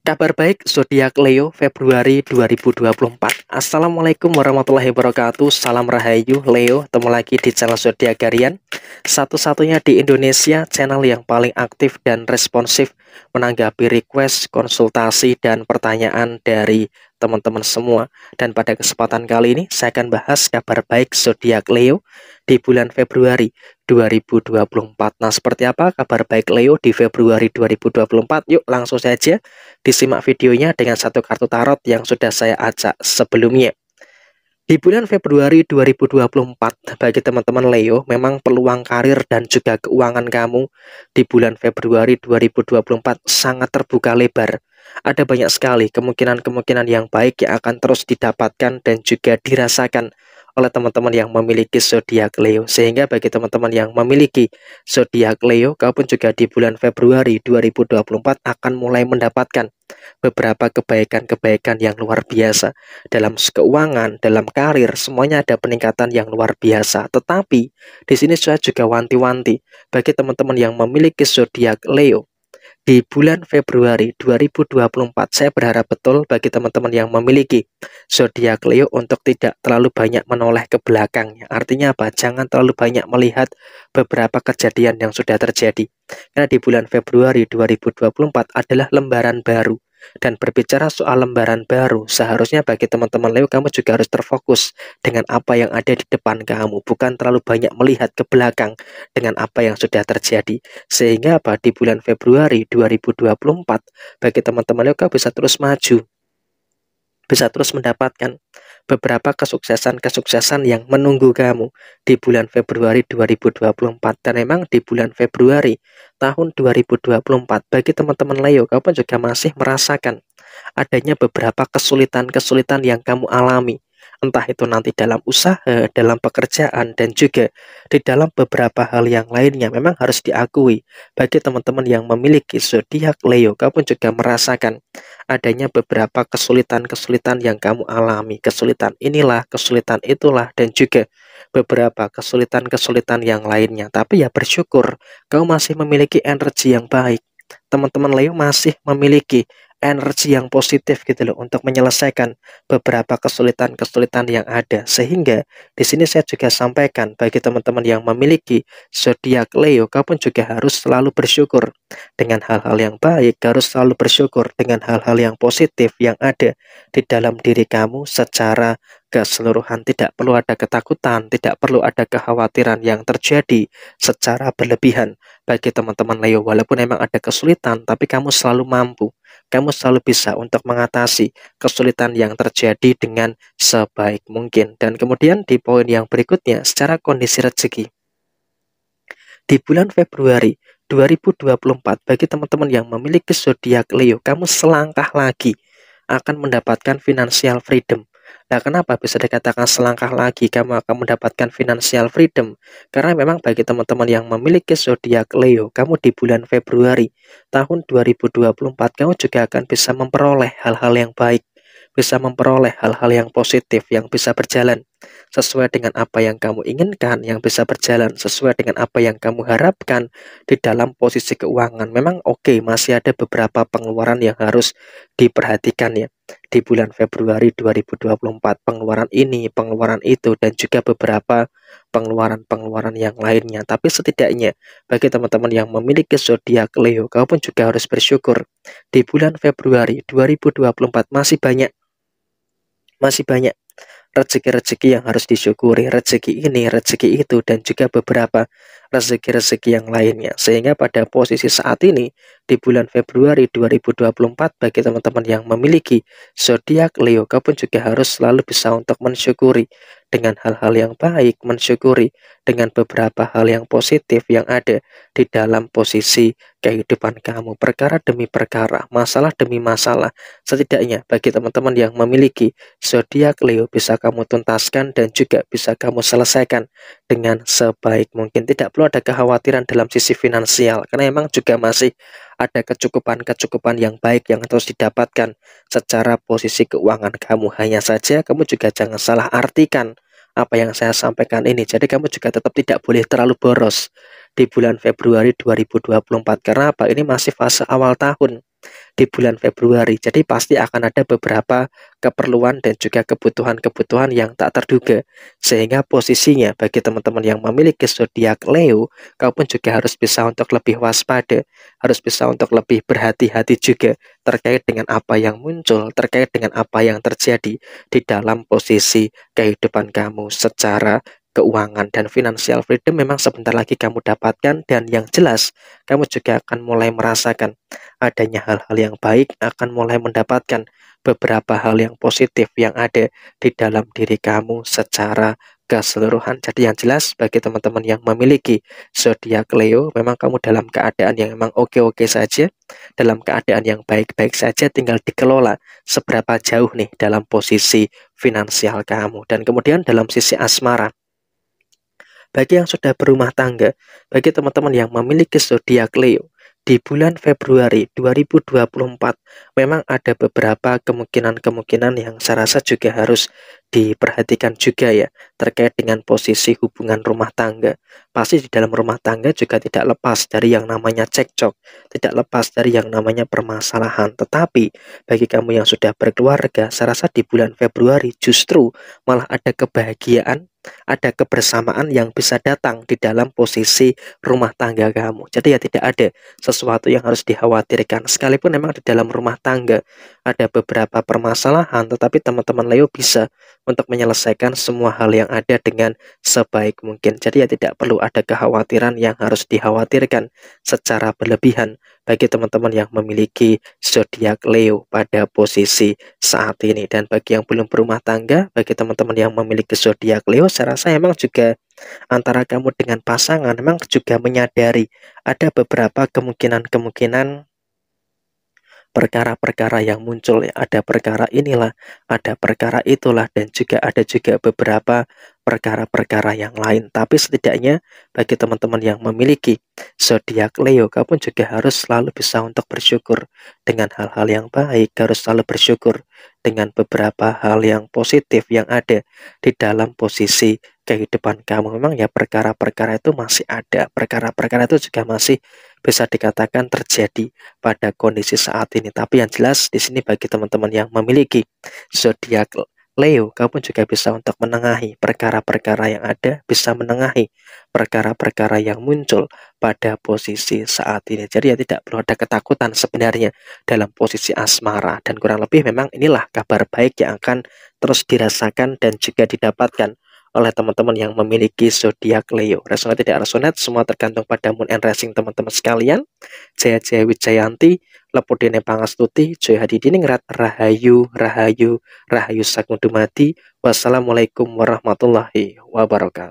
Kabar baik zodiak Leo Februari 2024. Assalamualaikum warahmatullahi wabarakatuh. Salam rahayu Leo, ketemu lagi di channel zodiak Garian satu-satunya di Indonesia channel yang paling aktif dan responsif menanggapi request, konsultasi, dan pertanyaan dari teman-teman semua. Dan pada kesempatan kali ini saya akan bahas kabar baik zodiak Leo di bulan Februari 2024. Nah, seperti apa kabar baik Leo di Februari 2024? Yuk, langsung saja disimak videonya dengan satu kartu tarot yang sudah saya ajak sebelumnya. Di bulan Februari 2024, bagi teman-teman Leo, memang peluang karir dan juga keuangan kamu di bulan Februari 2024 sangat terbuka lebar. Ada banyak sekali kemungkinan-kemungkinan yang baik yang akan terus didapatkan dan juga dirasakan oleh teman-teman yang memiliki zodiak Leo. Sehingga bagi teman-teman yang memiliki zodiak Leo, kau pun juga di bulan Februari 2024 akan mulai mendapatkan beberapa kebaikan-kebaikan yang luar biasa. Dalam keuangan, dalam karir, semuanya ada peningkatan yang luar biasa. Tetapi di sini saya juga wanti-wanti bagi teman-teman yang memiliki zodiak Leo di bulan Februari 2024. Saya berharap betul bagi teman-teman yang memiliki zodiak Leo untuk tidak terlalu banyak menoleh ke belakangnya. Artinya apa? Jangan terlalu banyak melihat beberapa kejadian yang sudah terjadi. Karena di bulan Februari 2024 adalah lembaran baru dan berbicara soal lembaran baru, seharusnya bagi teman-teman Leo kamu juga harus terfokus dengan apa yang ada di depan kamu, bukan terlalu banyak melihat ke belakang dengan apa yang sudah terjadi. Sehingga apa di bulan Februari 2024 bagi teman-teman Leo kamu bisa terus maju bisa terus mendapatkan beberapa kesuksesan-kesuksesan yang menunggu kamu di bulan Februari 2024 dan memang di bulan Februari tahun 2024 bagi teman-teman Leo kamu juga masih merasakan adanya beberapa kesulitan-kesulitan yang kamu alami entah itu nanti dalam usaha, eh, dalam pekerjaan, dan juga di dalam beberapa hal yang lainnya memang harus diakui bagi teman-teman yang memiliki zodiak Leo, kamu juga merasakan adanya beberapa kesulitan-kesulitan yang kamu alami, kesulitan inilah, kesulitan itulah, dan juga beberapa kesulitan-kesulitan yang lainnya. Tapi ya bersyukur, kamu masih memiliki energi yang baik, teman-teman Leo masih memiliki energi yang positif gitu loh untuk menyelesaikan beberapa kesulitan-kesulitan yang ada. Sehingga di sini saya juga sampaikan bagi teman-teman yang memiliki zodiak Leo, kamu juga harus selalu bersyukur dengan hal-hal yang baik, harus selalu bersyukur dengan hal-hal yang positif yang ada di dalam diri kamu secara keseluruhan, tidak perlu ada ketakutan, tidak perlu ada kekhawatiran yang terjadi secara berlebihan bagi teman-teman Leo. Walaupun memang ada kesulitan, tapi kamu selalu mampu, kamu selalu bisa untuk mengatasi kesulitan yang terjadi dengan sebaik mungkin. Dan kemudian di poin yang berikutnya, secara kondisi rezeki. Di bulan Februari 2024, bagi teman-teman yang memiliki zodiak Leo, kamu selangkah lagi akan mendapatkan financial freedom Nah, kenapa bisa dikatakan selangkah lagi kamu akan mendapatkan financial freedom? Karena memang bagi teman-teman yang memiliki zodiak Leo, kamu di bulan Februari tahun 2024 kamu juga akan bisa memperoleh hal-hal yang baik, bisa memperoleh hal-hal yang positif yang bisa berjalan sesuai dengan apa yang kamu inginkan, yang bisa berjalan sesuai dengan apa yang kamu harapkan di dalam posisi keuangan. Memang oke, okay, masih ada beberapa pengeluaran yang harus diperhatikan ya. Di bulan Februari 2024, pengeluaran ini, pengeluaran itu, dan juga beberapa pengeluaran-pengeluaran yang lainnya. Tapi setidaknya, bagi teman-teman yang memiliki zodiak Leo, kamu pun juga harus bersyukur. Di bulan Februari 2024 masih banyak masih banyak rezeki-rezeki yang harus disyukuri, rezeki ini, rezeki itu, dan juga beberapa rezeki-rezeki yang lainnya. Sehingga pada posisi saat ini di bulan Februari 2024 bagi teman-teman yang memiliki zodiak Leo, kau pun juga harus selalu bisa untuk mensyukuri dengan hal-hal yang baik, mensyukuri dengan beberapa hal yang positif yang ada di dalam posisi kehidupan kamu, perkara demi perkara, masalah demi masalah. Setidaknya bagi teman-teman yang memiliki zodiak Leo bisa kamu tuntaskan dan juga bisa kamu selesaikan dengan sebaik mungkin. Tidak perlu ada kekhawatiran dalam sisi finansial karena memang juga masih ada kecukupan-kecukupan yang baik yang terus didapatkan secara posisi keuangan kamu. Hanya saja kamu juga jangan salah artikan apa yang saya sampaikan ini. Jadi kamu juga tetap tidak boleh terlalu boros di bulan Februari 2024 karena apa ini masih fase awal tahun di bulan Februari jadi pasti akan ada beberapa keperluan dan juga kebutuhan-kebutuhan yang tak terduga sehingga posisinya bagi teman-teman yang memiliki zodiak Leo kau pun juga harus bisa untuk lebih waspada harus bisa untuk lebih berhati-hati juga terkait dengan apa yang muncul terkait dengan apa yang terjadi di dalam posisi kehidupan kamu secara keuangan dan financial freedom memang sebentar lagi kamu dapatkan dan yang jelas kamu juga akan mulai merasakan adanya hal-hal yang baik akan mulai mendapatkan beberapa hal yang positif yang ada di dalam diri kamu secara keseluruhan. Jadi yang jelas bagi teman-teman yang memiliki zodiak Leo, memang kamu dalam keadaan yang memang oke-oke saja, dalam keadaan yang baik-baik saja tinggal dikelola seberapa jauh nih dalam posisi finansial kamu. Dan kemudian dalam sisi asmara, bagi yang sudah berumah tangga, bagi teman-teman yang memiliki zodiak Leo, di bulan Februari 2024 memang ada beberapa kemungkinan-kemungkinan yang saya rasa juga harus diperhatikan juga ya terkait dengan posisi hubungan rumah tangga. Pasti di dalam rumah tangga juga tidak lepas dari yang namanya cekcok, tidak lepas dari yang namanya permasalahan. Tetapi bagi kamu yang sudah berkeluarga, saya rasa di bulan Februari justru malah ada kebahagiaan ada kebersamaan yang bisa datang di dalam posisi rumah tangga kamu. Jadi ya tidak ada sesuatu yang harus dikhawatirkan. Sekalipun memang di dalam rumah tangga ada beberapa permasalahan, tetapi teman-teman Leo bisa untuk menyelesaikan semua hal yang ada dengan sebaik mungkin. Jadi ya tidak perlu ada kekhawatiran yang harus dikhawatirkan secara berlebihan bagi teman-teman yang memiliki zodiak Leo pada posisi saat ini dan bagi yang belum berumah tangga bagi teman-teman yang memiliki zodiak Leo saya rasa emang juga antara kamu dengan pasangan memang juga menyadari ada beberapa kemungkinan-kemungkinan perkara-perkara yang muncul ya, ada perkara inilah ada perkara itulah dan juga ada juga beberapa perkara-perkara yang lain tapi setidaknya bagi teman-teman yang memiliki zodiak Leo kamu juga harus selalu bisa untuk bersyukur dengan hal-hal yang baik harus selalu bersyukur dengan beberapa hal yang positif yang ada di dalam posisi kehidupan kamu. Memang ya perkara-perkara itu masih ada, perkara-perkara itu juga masih bisa dikatakan terjadi pada kondisi saat ini. Tapi yang jelas di sini bagi teman-teman yang memiliki zodiak Leo, kamu juga bisa untuk menengahi perkara-perkara yang ada, bisa menengahi perkara-perkara yang muncul pada posisi saat ini. Jadi ya tidak perlu ada ketakutan sebenarnya dalam posisi asmara dan kurang lebih memang inilah kabar baik yang akan terus dirasakan dan juga didapatkan oleh teman-teman yang memiliki zodiak Leo. Resonat tidak resonat, semua tergantung pada moon and rising teman-teman sekalian. Jaya Jaya Wijayanti lepudene pangastuti hadi hadidiningrat rahayu rahayu rahayu sakudumati wassalamualaikum warahmatullahi wabarakatuh